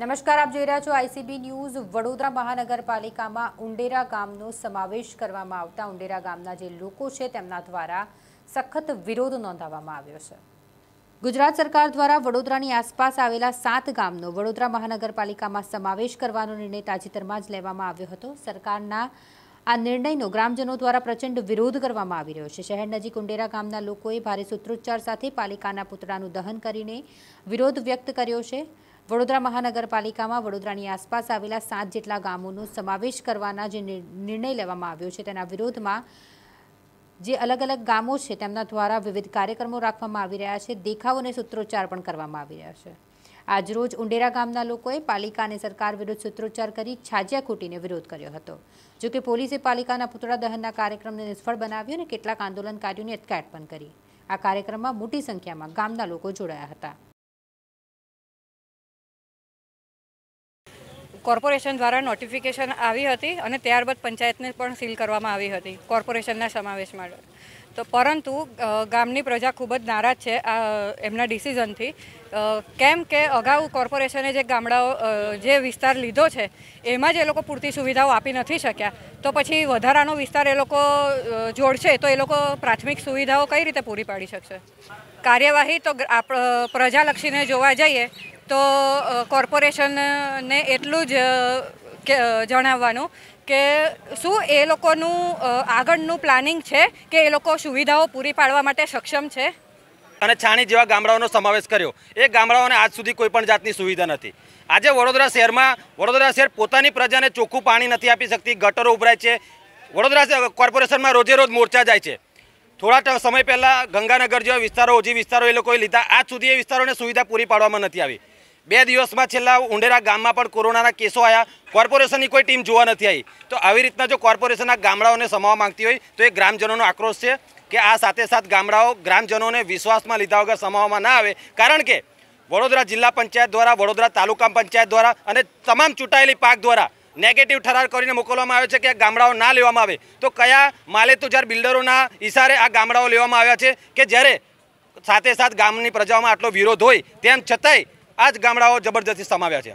નમસ્કાર આપ જોઈ રહ્યા છો આઈસીબી ન્યૂઝ વડોદરા મહાનગરપાલિકામાં ઉંડેરા ગામનો સમાવેશ કરવામાં આવતા ઉંડેરા ગામના જે લોકો છે તેમના દ્વારા સખત વિરોધ નોંધાવવામાં આવ્યો છે ગુજરાત સરકાર દ્વારા વડોદરાની આસપાસ આવેલા સાત ગામનો વડોદરા મહાનગરપાલિકામાં સમાવેશ કરવાનો નિર્ણય તાજેતરમાં જ લેવામાં આવ્યો હતો સરકારના આ નિર્ણયનો ગ્રામજનો દ્વારા પ્રચંડ વિરોધ કરવામાં આવી રહ્યો છે શહેર નજીક ઉંડેરા ગામના લોકોએ ભારે સૂત્રોચ્ચાર સાથે પાલિકાના પુતળાનું દહન કરીને વિરોધ વ્યક્ત કર્યો છે વડોદરા મહાનગરપાલિકામાં વડોદરાની આસપાસ આવેલા સાત જેટલા ગામોનો સમાવેશ કરવાના જે નિર્ણય લેવામાં આવ્યો છે તેના વિરોધમાં જે અલગ અલગ ગામો છે તેમના દ્વારા વિવિધ કાર્યક્રમો રાખવામાં આવી રહ્યા છે દેખાવો અને સૂત્રોચ્ચાર પણ કરવામાં આવી રહ્યા છે આજરોજ ઉંડેરા ગામના લોકોએ પાલિકા અને સરકાર વિરુદ્ધ સૂત્રોચ્ચાર કરી છાજિયા ખૂટીને વિરોધ કર્યો હતો જોકે પોલીસે પાલિકાના પુતળા દહનના કાર્યક્રમને નિષ્ફળ બનાવ્યો અને કેટલાક આંદોલનકારીઓની અટકાયત પણ કરી આ કાર્યક્રમમાં મોટી સંખ્યામાં ગામના લોકો જોડાયા હતા કોર્પોરેશન દ્વારા નોટિફિકેશન આવી હતી અને ત્યારબાદ પંચાયતને પણ સીલ કરવામાં આવી હતી કોર્પોરેશનના સમાવેશ માટે તો પરંતુ ગામની પ્રજા ખૂબ જ નારાજ છે આ એમના ડિસિઝનથી કેમ કે અગાઉ કોર્પોરેશને જે ગામડાઓ જે વિસ્તાર લીધો છે એમાં જ એ લોકો પૂરતી સુવિધાઓ આપી નથી શક્યા તો પછી વધારાનો વિસ્તાર એ લોકો જોડશે તો એ લોકો પ્રાથમિક સુવિધાઓ કઈ રીતે પૂરી પાડી શકશે કાર્યવાહી તો પ્રજાલક્ષીને જોવા જઈએ તો કોર્પોરેશનને એટલું જ જણાવવાનું કે શું એ લોકોનું આગળનું પ્લાનિંગ છે કે એ લોકો સુવિધાઓ પૂરી પાડવા માટે સક્ષમ છે અને છાણી જેવા ગામડાઓનો સમાવેશ કર્યો એ ગામડાઓને આજ સુધી કોઈ પણ જાતની સુવિધા નથી આજે વડોદરા શહેરમાં વડોદરા શહેર પોતાની પ્રજાને ચોખ્ખું પાણી નથી આપી શકતી ગટરો ઉભરાય છે વડોદરા કોર્પોરેશનમાં રોજે રોજ મોરચા જાય છે થોડા સમય પહેલાં ગંગાનગર જેવા વિસ્તારો ઓજી વિસ્તારો એ લોકોએ લીધા આજ સુધી એ વિસ્તારોને સુવિધા પૂરી પાડવામાં નથી આવી બે દિવસમાં છેલ્લા ઉંડેરા ગામમાં પણ કોરોનાના કેસો આવ્યા કોર્પોરેશનની કોઈ ટીમ જોવા નથી આવી તો આવી રીતના જો કોર્પોરેશનના ગામડાઓને સમાવા માંગતી હોય તો એ ગ્રામજનોનો આક્રોશ છે કે આ સાથે સાથ ગામડાઓ ગ્રામજનોને વિશ્વાસમાં લીધા વગર સમાવવામાં ના આવે કારણ કે વડોદરા જિલ્લા પંચાયત દ્વારા વડોદરા તાલુકા પંચાયત દ્વારા અને તમામ ચૂંટાયેલી પાક દ્વારા નેગેટિવ ઠરાર કરીને મોકલવામાં આવે છે કે ગામડાઓ ના લેવામાં આવે તો કયા જ્યારે બિલ્ડરોના ઇશારે આ ગામડાઓ લેવામાં આવ્યા છે કે જ્યારે સાથે સાથ ગામની પ્રજાઓમાં આટલો વિરોધ હોય તેમ છતાંય આ જ ગામડાઓ જબરજસ્તી સમાવ્યા છે